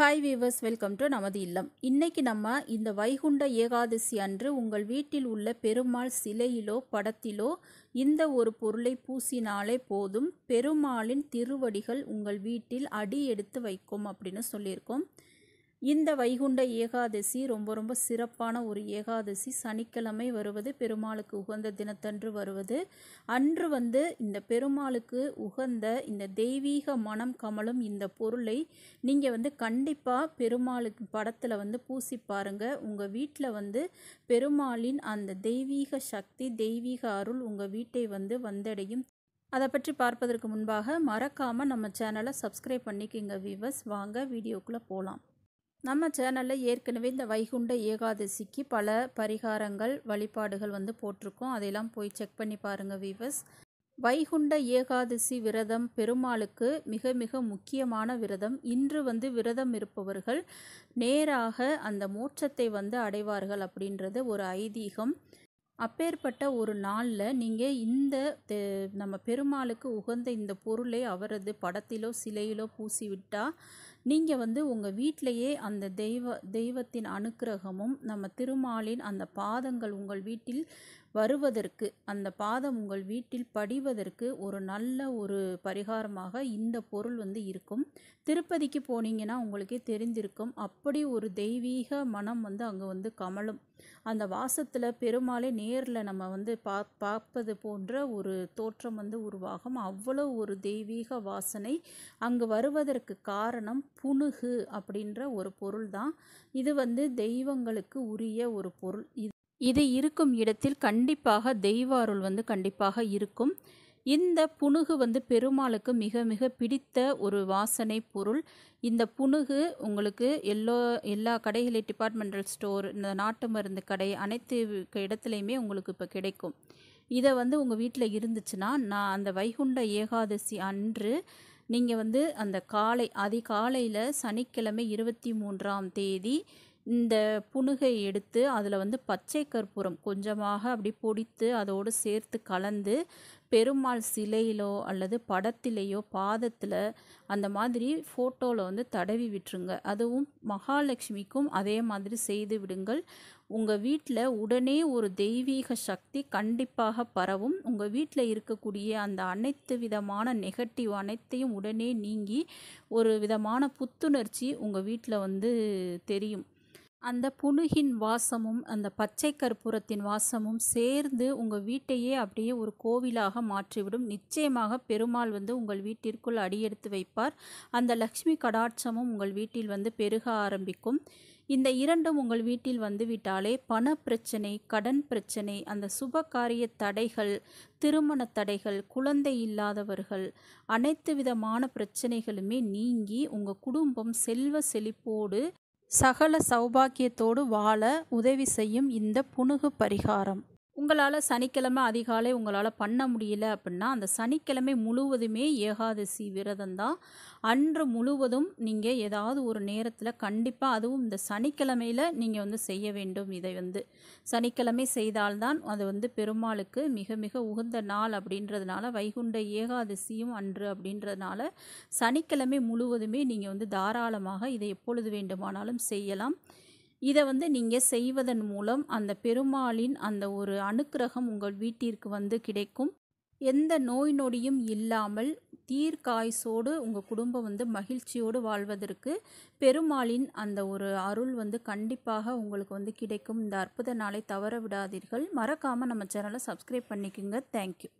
hi viewers welcome to நமது இல்லம் இன்னைக்கு நம்ம இந்த வைகுண்ட ஏகாதசி அன்று உங்கள் வீட்டில் உள்ள பெருமாள் சிலையிலோ படத்திலோ இந்த ஒரு பொருளை பூசினாலே போதும் பெருமாளின் திருவடிகள் உங்கள் வீட்டில் அடி எடுத்து வைக்கும் அப்படின்னு சொல்லியிருக்கோம் இந்த வைகுண்ட ஏகாதசி ரொம்ப ரொம்ப சிறப்பான ஒரு ஏகாதசி சனிக்கிழமை வருவது பெருமாளுக்கு உகந்த தினத்தன்று வருவது அன்று வந்து இந்த பெருமாளுக்கு உகந்த இந்த தெய்வீக மனம் கமலும் இந்த பொருளை நீங்கள் வந்து கண்டிப்பாக பெருமாளுக்கு படத்தில் வந்து பூசி பாருங்கள் உங்கள் வீட்டில் வந்து பெருமாளின் அந்த தெய்வீக சக்தி தெய்வீக அருள் உங்கள் வீட்டை வந்து வந்தடையும் அதை பற்றி பார்ப்பதற்கு முன்பாக மறக்காமல் நம்ம சேனலை சப்ஸ்கிரைப் பண்ணிக்கோங்க வீவர்ஸ் வாங்க வீடியோக்குள்ளே போகலாம் நம்ம சேனலில் ஏற்கனவே இந்த வைகுண்ட ஏகாதசிக்கு பல பரிகாரங்கள் வழிபாடுகள் வந்து போட்டிருக்கோம் அதையெல்லாம் போய் செக் பண்ணி பாருங்கள் வீவர்ஸ் வைகுண்ட ஏகாதசி விரதம் பெருமாளுக்கு மிக மிக முக்கியமான விரதம் இன்று வந்து விரதம் இருப்பவர்கள் நேராக அந்த மோட்சத்தை வந்து அடைவார்கள் அப்படின்றது ஒரு ஐதீகம் அப்பேற்பட்ட ஒரு நாளில் நீங்கள் இந்த நம்ம பெருமாளுக்கு உகந்த இந்த பொருளை அவரது படத்திலோ சிலையிலோ பூசி விட்டால் நீங்கள் வந்து உங்கள் வீட்டிலையே அந்த தெய்வ தெய்வத்தின் அனுக்கிரகமும் நம்ம திருமாலின் அந்த பாதங்கள் உங்கள் வீட்டில் வருவதற்கு அந்த பாதம் உங்கள் வீட்டில் படிவதற்கு ஒரு நல்ல ஒரு பரிகாரமாக இந்த பொருள் வந்து இருக்கும் திருப்பதிக்கு போனீங்கன்னா உங்களுக்கே தெரிந்திருக்கும் அப்படி ஒரு தெய்வீக மனம் வந்து அங்கே வந்து கமலும் அந்த வாசத்தில் பெருமாளே நேரில் நம்ம வந்து பா பார்ப்பது போன்ற ஒரு தோற்றம் வந்து உருவாகும் அவ்வளோ ஒரு தெய்வீக வாசனை அங்கு வருவதற்கு காரணம் புணுகு அப்படின்ற ஒரு பொருள் தான் இது வந்து தெய்வங்களுக்கு உரிய ஒரு பொருள் இது இது இருக்கும் இடத்தில் கண்டிப்பாக தெய்வ அருள் வந்து கண்டிப்பாக இருக்கும் இந்த புணுகு வந்து பெருமாளுக்கு மிக மிக பிடித்த ஒரு வாசனை பொருள் இந்த புணுகு உங்களுக்கு எல்லோ எல்லா கடைகளையும் டிபார்ட்மெண்டல் ஸ்டோர் இந்த நாட்டு மருந்து கடை அனைத்து இடத்துலையுமே உங்களுக்கு இப்போ கிடைக்கும் இதை வந்து உங்கள் வீட்டில் இருந்துச்சுன்னா நான் அந்த வைகுண்ட ஏகாதசி அன்று நீங்கள் வந்து அந்த காலை அதிகாலையில் சனிக்கிழமை இருபத்தி மூன்றாம் தேதி இந்த புணுகை எடுத்து அதில் வந்து பச்சை கற்பூரம் கொஞ்சமாக அப்படி பொடித்து அதோடு சேர்த்து கலந்து பெருமாள் சிலையிலோ அல்லது படத்திலேயோ பாதத்தில் அந்த மாதிரி ஃபோட்டோவில் வந்து தடவி விட்டுருங்க அதுவும் மகாலட்சுமிக்கும் அதே மாதிரி செய்து விடுங்கள் உங்கள் வீட்டில் உடனே ஒரு தெய்வீக சக்தி கண்டிப்பாக பரவும் உங்கள் வீட்டில் இருக்கக்கூடிய அந்த அனைத்து விதமான நெகட்டிவ் அனைத்தையும் உடனே நீங்கி ஒரு விதமான புத்துணர்ச்சி உங்கள் வீட்டில் வந்து தெரியும் அந்த புனுகின் வாசமும் அந்த பச்சை கற்பூரத்தின் வாசமும் சேர்ந்து உங்கள் வீட்டையே அப்படியே ஒரு கோவிலாக மாற்றிவிடும் நிச்சயமாக பெருமாள் வந்து உங்கள் வீட்டிற்குள் அடியெடுத்து வைப்பார் அந்த லக்ஷ்மி கடாட்சமும் உங்கள் வீட்டில் வந்து பெருக ஆரம்பிக்கும் இந்த இரண்டும் உங்கள் வீட்டில் வந்துவிட்டாலே பண பிரச்சனை கடன் பிரச்சனை அந்த சுப காரிய தடைகள் திருமண தடைகள் குழந்தை இல்லாதவர்கள் அனைத்து விதமான பிரச்சனைகளுமே நீங்கி உங்கள் குடும்பம் செல்வ செழிப்போடு சகல சௌபாக்கியத்தோடு வாழ உதவி செய்யும் இந்த புனுகு பரிகாரம் உங்களால் சனிக்கிழமை அதிகாலை உங்களால் பண்ண முடியல அப்படின்னா அந்த சனிக்கிழமை முழுவதுமே ஏகாதசி விரதம் தான் அன்று முழுவதும் நீங்கள் ஏதாவது ஒரு நேரத்தில் கண்டிப்பாக அதுவும் இந்த சனிக்கிழமையில் நீங்கள் வந்து செய்ய வேண்டும் இதை வந்து சனிக்கிழமை செய்தால்தான் அது வந்து பெருமாளுக்கு மிக மிக உகந்த நாள் அப்படின்றதுனால வைகுண்ட ஏகாதசியும் அன்று அப்படின்றதுனால சனிக்கிழமை முழுவதுமே நீங்கள் வந்து தாராளமாக இதை எப்பொழுது வேண்டுமானாலும் செய்யலாம் இதை வந்து நீங்கள் செய்வதன் மூலம் அந்த பெருமாளின் அந்த ஒரு அனுக்கிரகம் உங்கள் வீட்டிற்கு வந்து கிடைக்கும் எந்த நோய் நொடியும் இல்லாமல் தீர்க்காய்சோடு உங்கள் குடும்பம் வந்து மகிழ்ச்சியோடு வாழ்வதற்கு பெருமாளின் அந்த ஒரு அருள் வந்து கண்டிப்பாக உங்களுக்கு வந்து கிடைக்கும் இந்த அற்புத நாளை தவற விடாதீர்கள் மறக்காமல் நம்ம சேனலை சப்ஸ்கிரைப் பண்ணிக்கோங்க தேங்க்யூ